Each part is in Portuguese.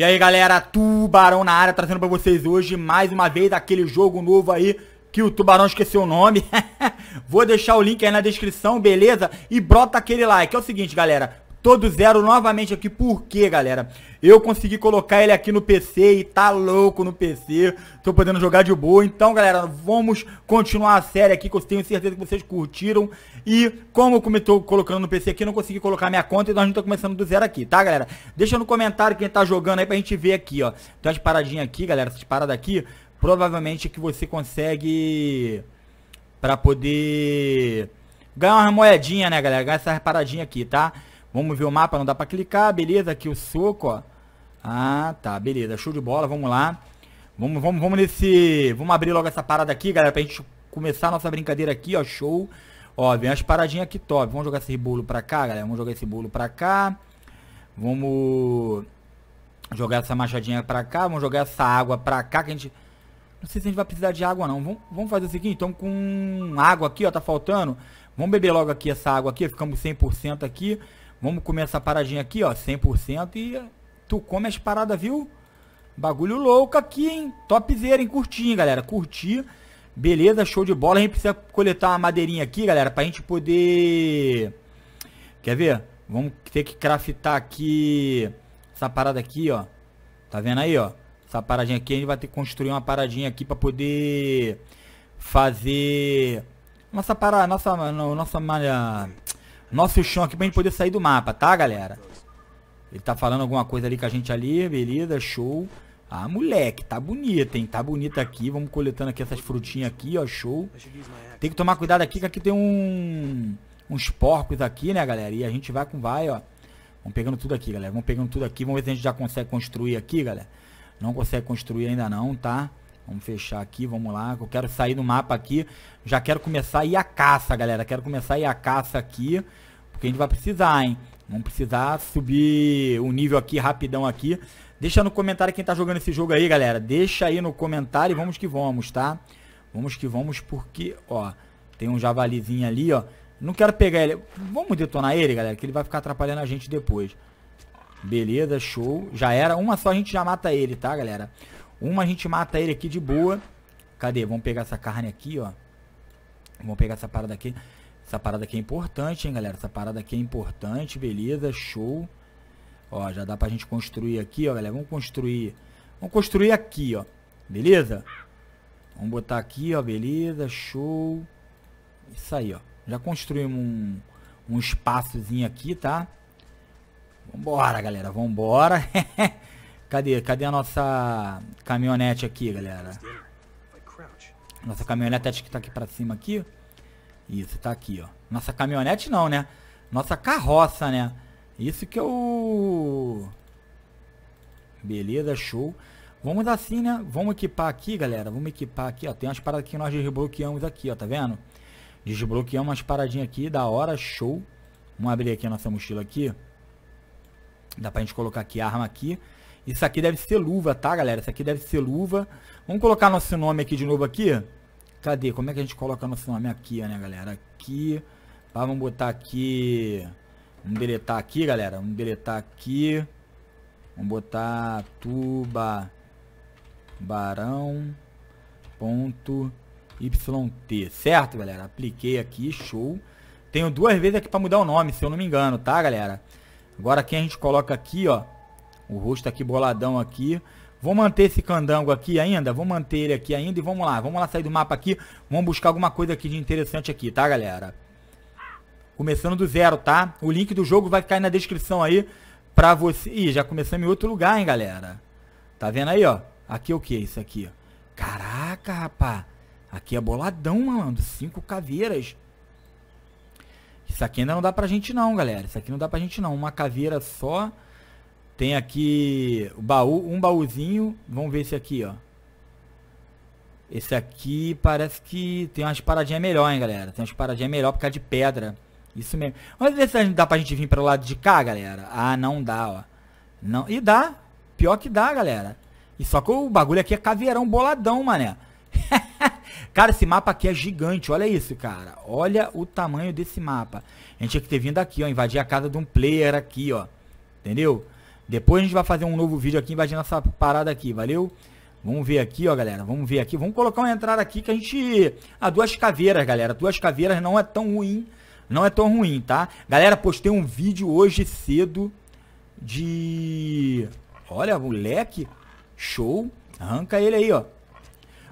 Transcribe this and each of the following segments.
E aí galera, Tubarão na área, trazendo pra vocês hoje mais uma vez aquele jogo novo aí que o Tubarão esqueceu o nome. Vou deixar o link aí na descrição, beleza? E brota aquele like. É o seguinte, galera todo zero novamente aqui, porque, galera? Eu consegui colocar ele aqui no PC e tá louco no PC, tô podendo jogar de boa. Então, galera, vamos continuar a série aqui, que eu tenho certeza que vocês curtiram. E como eu tô colocando no PC aqui, não consegui colocar minha conta, então a gente tá começando do zero aqui, tá, galera? Deixa no comentário quem tá jogando aí pra gente ver aqui, ó. Tem umas paradinhas aqui, galera, essas paradas aqui, provavelmente que você consegue... Pra poder ganhar umas moedinhas, né, galera? Ganhar essas paradinhas aqui, tá? Vamos ver o mapa, não dá pra clicar. Beleza, aqui o soco, ó. Ah, tá, beleza. Show de bola, vamos lá. Vamos, vamos, vamos nesse... Vamos abrir logo essa parada aqui, galera, pra gente começar a nossa brincadeira aqui, ó. Show. Ó, vem as paradinhas aqui top. Vamos jogar esse bolo pra cá, galera. Vamos jogar esse bolo pra cá. Vamos jogar essa machadinha pra cá. Vamos jogar essa água pra cá, que a gente... Não sei se a gente vai precisar de água, não. Vamos, vamos fazer o seguinte, estamos com água aqui, ó, tá faltando. Vamos beber logo aqui essa água aqui, ficamos 100% aqui. Vamos comer essa paradinha aqui, ó. 100% e eh, tu come as paradas, viu? Bagulho louco aqui, hein? Topzera, hein? Curtir, hein, galera? Curtir. Beleza, show de bola. A gente precisa coletar uma madeirinha aqui, galera, pra gente poder... Quer ver? Vamos ter que craftar aqui essa parada aqui, ó. Tá vendo aí, ó? Essa paradinha aqui, a gente vai ter que construir uma paradinha aqui pra poder fazer nossa parada, nossa, nossa malha nosso chão aqui pra gente poder sair do mapa, tá, galera? Ele tá falando alguma coisa ali com a gente ali, beleza, show. Ah, moleque, tá bonita, hein? Tá bonita aqui. Vamos coletando aqui essas frutinhas aqui, ó, show. Tem que tomar cuidado aqui, que aqui tem um... Uns porcos aqui, né, galera? E a gente vai com vai, ó. Vamos pegando tudo aqui, galera. Vamos pegando tudo aqui. Vamos ver se a gente já consegue construir aqui, galera. Não consegue construir ainda não, tá? Vamos fechar aqui, vamos lá. Eu quero sair do mapa aqui. Já quero começar a ir à caça, galera. Quero começar a ir à caça aqui. Porque a gente vai precisar, hein? Vamos precisar subir o nível aqui rapidão aqui. Deixa no comentário quem tá jogando esse jogo aí, galera. Deixa aí no comentário e vamos que vamos, tá? Vamos que vamos porque, ó, tem um javalizinho ali, ó. Não quero pegar ele. Vamos detonar ele, galera, que ele vai ficar atrapalhando a gente depois. Beleza, show. Já era. Uma só a gente já mata ele, tá, galera? Uma a gente mata ele aqui de boa. Cadê? Vamos pegar essa carne aqui, ó. Vamos pegar essa parada aqui. Essa parada aqui é importante, hein, galera? Essa parada aqui é importante, beleza? Show. Ó, já dá pra gente construir aqui, ó, galera. Vamos construir. Vamos construir aqui, ó. Beleza? Vamos botar aqui, ó. Beleza, show. Isso aí, ó. Já construímos um, um espaçozinho aqui, tá? Vambora, galera. Vambora. Cadê? Cadê a nossa caminhonete aqui, galera? Nossa caminhonete acho que tá aqui pra cima aqui. Isso, tá aqui, ó. Nossa caminhonete não, né? Nossa carroça, né? Isso que é o Beleza, show. Vamos assim, né? Vamos equipar aqui, galera. Vamos equipar aqui, ó. Tem umas paradas que nós desbloqueamos aqui, ó. Tá vendo? Desbloqueamos umas paradinhas aqui. Da hora, show. Vamos abrir aqui a nossa mochila aqui. Dá pra gente colocar aqui a arma aqui. Isso aqui deve ser luva, tá, galera? Isso aqui deve ser luva. Vamos colocar nosso nome aqui de novo aqui. Cadê? Como é que a gente coloca nosso nome aqui, né, galera? Aqui. Tá, vamos botar aqui... Vamos deletar aqui, galera. Vamos deletar aqui. Vamos botar tuba barão ponto yt, certo, galera? Apliquei aqui, show. Tenho duas vezes aqui para mudar o nome, se eu não me engano, tá, galera? Agora aqui a gente coloca aqui, ó, o rosto aqui boladão aqui. Vou manter esse candango aqui ainda, vou manter ele aqui ainda e vamos lá, vamos lá sair do mapa aqui, vamos buscar alguma coisa aqui de interessante aqui, tá galera? Começando do zero, tá? O link do jogo vai ficar aí na descrição aí pra você... Ih, já começamos em outro lugar, hein galera? Tá vendo aí, ó? Aqui é o que isso aqui? Caraca, rapá! Aqui é boladão, mano cinco caveiras. Isso aqui ainda não dá pra gente não, galera, isso aqui não dá pra gente não, uma caveira só... Tem aqui o baú, um baúzinho. Vamos ver esse aqui, ó. Esse aqui parece que tem umas paradinhas melhor, hein, galera. Tem umas paradinhas melhor por causa de pedra. Isso mesmo. Vamos ver se dá pra gente vir pro lado de cá, galera. Ah, não dá, ó. Não. E dá. Pior que dá, galera. E só que o bagulho aqui é caveirão boladão, mané. cara, esse mapa aqui é gigante. Olha isso, cara. Olha o tamanho desse mapa. A gente tinha que ter vindo aqui, ó. Invadir a casa de um player aqui, ó. Entendeu? Depois a gente vai fazer um novo vídeo aqui invadindo essa parada aqui, valeu? Vamos ver aqui, ó, galera. Vamos ver aqui. Vamos colocar uma entrada aqui que a gente... Ah, duas caveiras, galera. Duas caveiras não é tão ruim. Não é tão ruim, tá? Galera, postei um vídeo hoje cedo de... Olha, moleque. Show. Arranca ele aí, ó.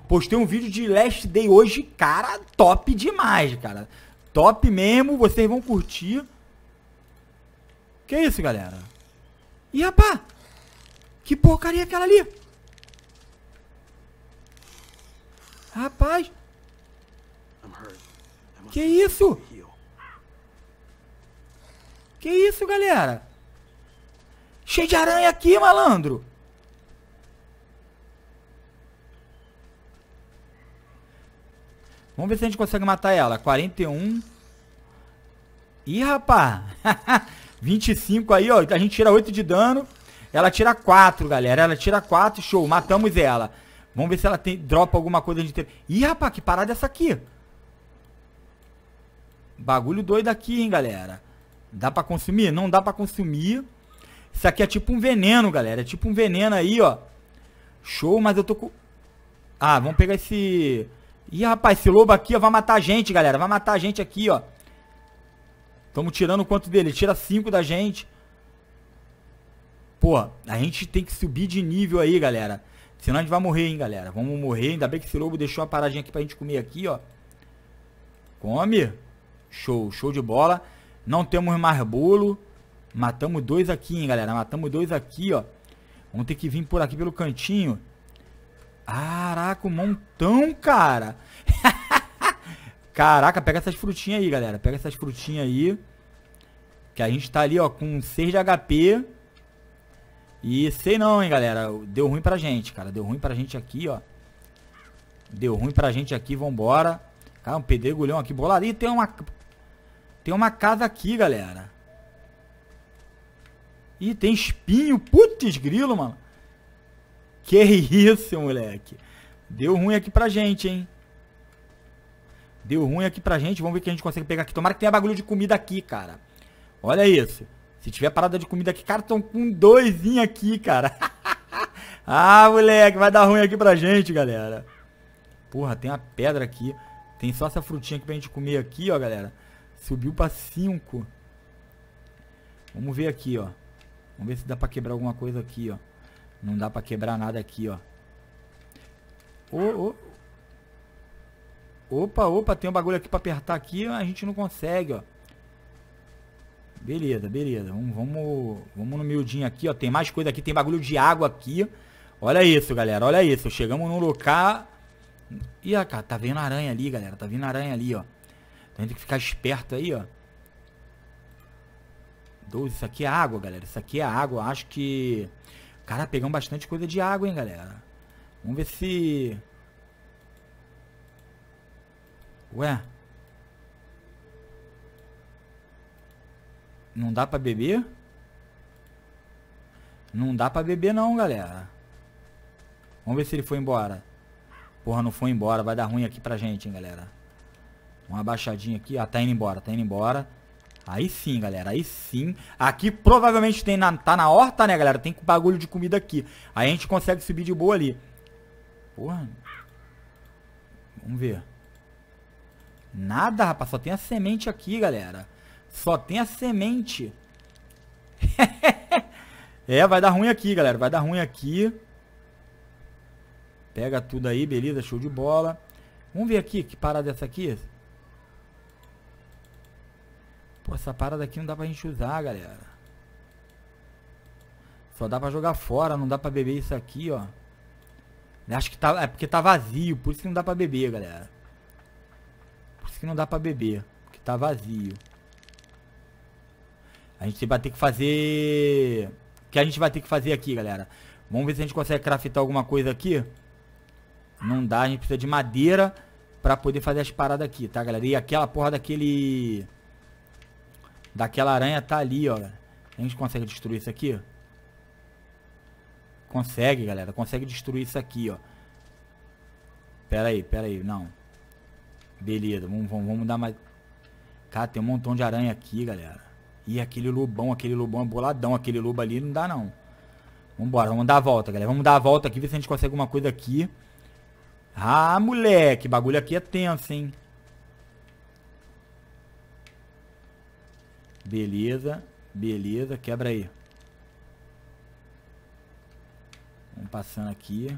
Postei um vídeo de Last Day hoje, cara, top demais, cara. Top mesmo, vocês vão curtir. Que isso, galera? E rapá! Que porcaria é aquela ali? Rapaz! Que isso? Que isso, galera? Cheio de aranha aqui, malandro! Vamos ver se a gente consegue matar ela. 41. Ih, rapaz. 25 aí, ó. A gente tira 8 de dano. Ela tira 4, galera. Ela tira 4, show. Matamos ela. Vamos ver se ela tem, dropa alguma coisa de tempo. Ih, rapaz, que parada é essa aqui? Bagulho doido aqui, hein, galera. Dá pra consumir? Não dá pra consumir. Isso aqui é tipo um veneno, galera. É tipo um veneno aí, ó. Show, mas eu tô com... Ah, vamos pegar esse... Ih, rapaz, esse lobo aqui, ó, vai matar a gente, galera. Vai matar a gente aqui, ó. Estamos tirando quanto dele? tira 5 da gente. Pô, a gente tem que subir de nível aí, galera. Senão a gente vai morrer, hein, galera. Vamos morrer. Ainda bem que esse lobo deixou uma paradinha aqui pra gente comer aqui, ó. Come. Show, show de bola. Não temos mais bolo. Matamos dois aqui, hein, galera. Matamos dois aqui, ó. Vamos ter que vir por aqui pelo cantinho. Caraca, um montão, cara. Caraca, pega essas frutinhas aí, galera. Pega essas frutinhas aí. Que a gente tá ali, ó, com 6 de HP. E sei não, hein, galera. Deu ruim pra gente, cara. Deu ruim pra gente aqui, ó. Deu ruim pra gente aqui, vambora. Cara, um pedregulhão aqui. Bola ali, tem uma... Tem uma casa aqui, galera. Ih, tem espinho. Putz, grilo, mano. Que isso, moleque. Deu ruim aqui pra gente, hein. Deu ruim aqui pra gente, vamos ver o que a gente consegue pegar aqui. Tomara que tenha bagulho de comida aqui, cara. Olha isso. Se tiver parada de comida aqui, cara, estão com doisinho aqui, cara. ah, moleque, vai dar ruim aqui pra gente, galera. Porra, tem uma pedra aqui. Tem só essa frutinha aqui pra gente comer aqui, ó, galera. Subiu pra 5. Vamos ver aqui, ó. Vamos ver se dá pra quebrar alguma coisa aqui, ó. Não dá pra quebrar nada aqui, ó. Ô, ô, Opa, opa, tem um bagulho aqui pra apertar aqui, a gente não consegue, ó. Beleza, beleza. Vamos, vamos, vamos no miudinho aqui, ó. Tem mais coisa aqui, tem bagulho de água aqui. Olha isso, galera, olha isso. Chegamos num local... Ih, cara, tá vendo aranha ali, galera. Tá vendo aranha ali, ó. Então a gente tem que ficar esperto aí, ó. 12, isso aqui é água, galera. Isso aqui é água. Acho que... Cara, pegamos bastante coisa de água, hein, galera. Vamos ver se... Ué? Não dá pra beber? Não dá pra beber não, galera. Vamos ver se ele foi embora. Porra, não foi embora. Vai dar ruim aqui pra gente, hein, galera. Uma baixadinha aqui. Ah, tá indo embora, tá indo embora. Aí sim, galera, aí sim. Aqui provavelmente tem na, tá na horta, né, galera? Tem bagulho de comida aqui. Aí a gente consegue subir de boa ali. Porra. Vamos ver. Nada, rapaz. Só tem a semente aqui, galera. Só tem a semente. é, vai dar ruim aqui, galera. Vai dar ruim aqui. Pega tudo aí, beleza. Show de bola. Vamos ver aqui. Que parada é essa aqui? Pô, essa parada aqui não dá pra gente usar, galera. Só dá pra jogar fora. Não dá pra beber isso aqui, ó. Acho que tá... É porque tá vazio. Por isso que não dá pra beber, galera que aqui não dá pra beber, porque tá vazio. A gente vai ter que fazer... O que a gente vai ter que fazer aqui, galera? Vamos ver se a gente consegue craftar alguma coisa aqui. Não dá, a gente precisa de madeira pra poder fazer as paradas aqui, tá, galera? E aquela porra daquele... Daquela aranha tá ali, ó. A gente consegue destruir isso aqui? Consegue, galera. Consegue destruir isso aqui, ó. Pera aí, pera aí. Não. Beleza, vamos, vamos, vamos dar mais... Cara, tem um montão de aranha aqui, galera. E aquele lobão, aquele lobão é boladão. Aquele lobo ali não dá, não. Vambora, vamos dar a volta, galera. Vamos dar a volta aqui, ver se a gente consegue alguma coisa aqui. Ah, moleque, bagulho aqui é tenso, hein. Beleza, beleza, quebra aí. Vamos passando aqui.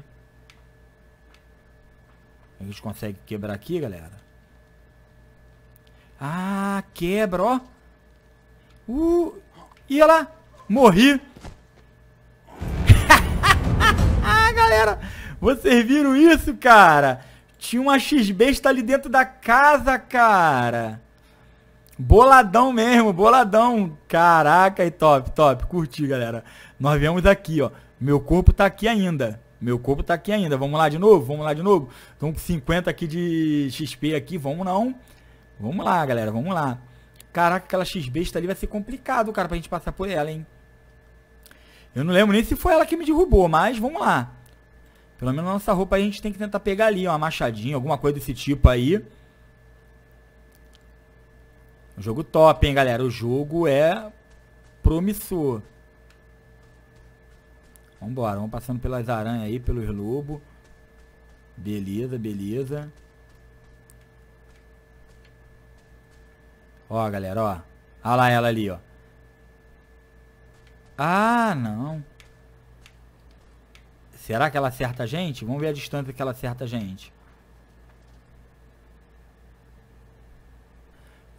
A gente consegue quebrar aqui, galera? Ah, quebra, ó. Uh, ia lá. Morri. ah, galera. Vocês viram isso, cara? Tinha uma X-Besta ali dentro da casa, cara. Boladão mesmo, boladão. Caraca, e top, top. Curti, galera. Nós viemos aqui, ó. Meu corpo tá aqui ainda. Meu corpo tá aqui ainda. Vamos lá de novo, vamos lá de novo. Então, 50 aqui de XP aqui, vamos não. Vamos lá, galera, vamos lá. Caraca, aquela X-Besta ali vai ser complicado, cara, pra gente passar por ela, hein? Eu não lembro nem se foi ela que me derrubou, mas vamos lá. Pelo menos nossa roupa a gente tem que tentar pegar ali, ó, uma machadinha, alguma coisa desse tipo aí. O jogo top, hein, galera? O jogo é promissor. Vambora, vamos passando pelas aranhas aí, pelos lobos. Beleza, beleza. Ó, galera, ó. Olha lá ela ali, ó. Ah, não. Será que ela acerta a gente? Vamos ver a distância que ela acerta a gente.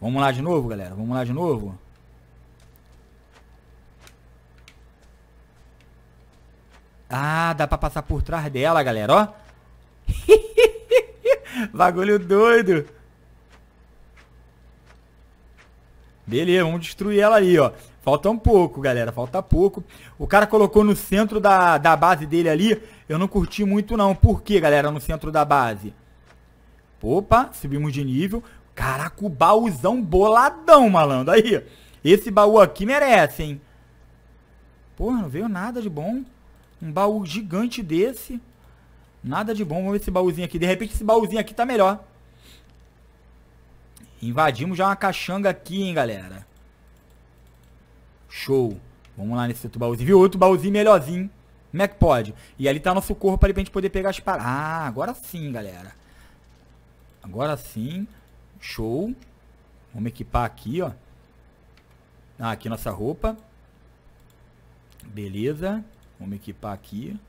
Vamos lá de novo, galera. Vamos lá de novo. Ah, dá pra passar por trás dela, galera, ó. Bagulho doido. Beleza, vamos destruir ela ali, ó. Falta um pouco, galera, falta pouco. O cara colocou no centro da, da base dele ali. Eu não curti muito não. Por que, galera, no centro da base? Opa, subimos de nível. Caraca, o baúzão boladão, malandro. Aí, esse baú aqui merece, hein? Porra, não veio nada de bom. Um baú gigante desse. Nada de bom. Vamos ver esse baúzinho aqui. De repente esse baúzinho aqui tá melhor. Invadimos já uma caixanga aqui, hein, galera. Show. Vamos lá nesse outro baúzinho. Viu? Outro baúzinho melhorzinho. Como é que pode? E ali tá nosso corpo ali pra gente poder pegar as paradas. Ah, agora sim, galera. Agora sim. Show. Vamos equipar aqui, ó. Ah, aqui nossa roupa. Beleza. Vamos equipar aqui.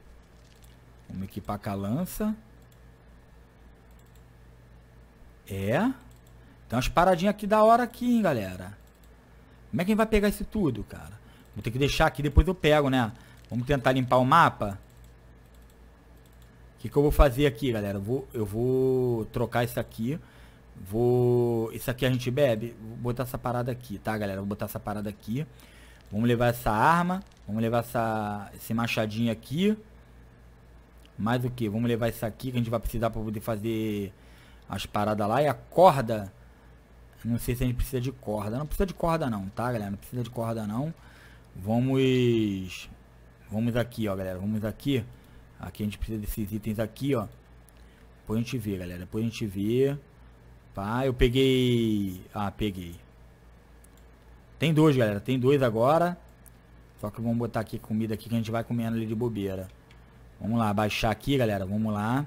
Vamos equipar com a lança. É. Tem umas paradinhas aqui da hora aqui, hein, galera. Como é que a gente vai pegar isso tudo, cara? Vou ter que deixar aqui, depois eu pego, né? Vamos tentar limpar o mapa. O que, que eu vou fazer aqui, galera? Eu vou, eu vou trocar isso aqui. Vou... Isso aqui a gente bebe. Vou botar essa parada aqui, tá, galera? Vou botar essa parada aqui. Vamos levar essa arma. Vamos levar essa... esse machadinho aqui. Mais o que? Vamos levar isso aqui que a gente vai precisar pra poder fazer as paradas lá. E a corda... Não sei se a gente precisa de corda. Não precisa de corda não, tá, galera? Não precisa de corda não. Vamos... Vamos aqui, ó, galera. Vamos aqui. Aqui a gente precisa desses itens aqui, ó. Depois a gente vê, galera. Depois a gente vê. Pá, eu peguei... Ah, peguei. Tem dois, galera. Tem dois agora. Só que vamos botar aqui comida aqui que a gente vai comendo ali de bobeira. Vamos lá, baixar aqui, galera. Vamos lá.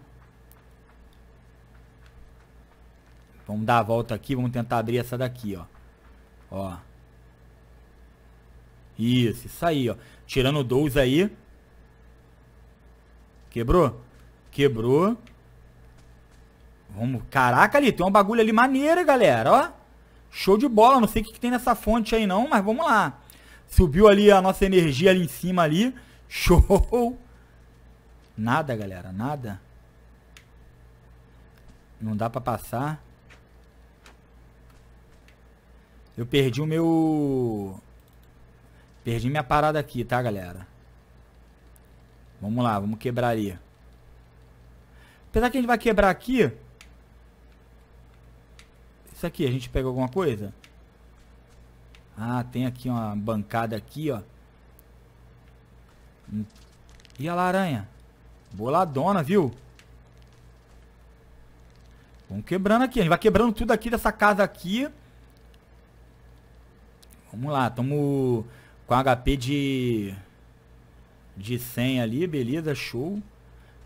Vamos dar a volta aqui, vamos tentar abrir essa daqui, ó. Ó. Isso, isso aí, ó. Tirando o aí. Quebrou? Quebrou. Vamos. Caraca, ali, tem uma bagulho ali maneira, galera, ó. Show de bola, não sei o que, que tem nessa fonte aí não, mas vamos lá. Subiu ali a nossa energia ali em cima ali. Show. Nada, galera, nada. Não dá pra passar. Eu perdi o meu... Perdi minha parada aqui, tá, galera? Vamos lá, vamos quebrar ali. Apesar que a gente vai quebrar aqui... Isso aqui, a gente pega alguma coisa? Ah, tem aqui uma bancada aqui, ó. E a laranha? Boladona, viu? Vamos quebrando aqui. A gente vai quebrando tudo aqui dessa casa aqui. Vamos lá, tamo com HP de, de 100 ali, beleza, show.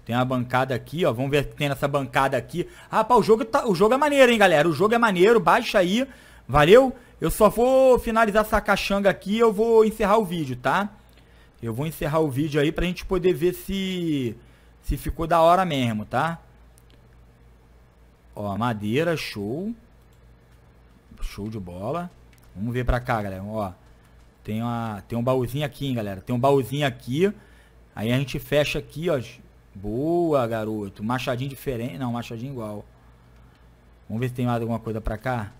Tem uma bancada aqui, ó. Vamos ver o que tem nessa bancada aqui. Ah, pá, o jogo, tá, o jogo é maneiro, hein, galera. O jogo é maneiro, baixa aí. Valeu? Eu só vou finalizar essa caixanga aqui eu vou encerrar o vídeo, tá? Eu vou encerrar o vídeo aí pra gente poder ver se, se ficou da hora mesmo, tá? Ó, madeira, show. Show de bola. Vamos ver pra cá, galera. Ó, tem, uma, tem um baúzinho aqui, hein, galera. Tem um baúzinho aqui. Aí a gente fecha aqui, ó. Boa, garoto. Machadinho diferente. Não, machadinho igual. Vamos ver se tem mais alguma coisa pra cá.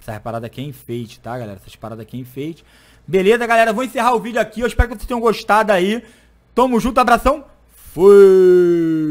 Essas paradas aqui é enfeite, tá, galera? Essas paradas aqui é enfeite. Beleza, galera? Vou encerrar o vídeo aqui. Eu espero que vocês tenham gostado aí. Tamo junto, abração. Fui!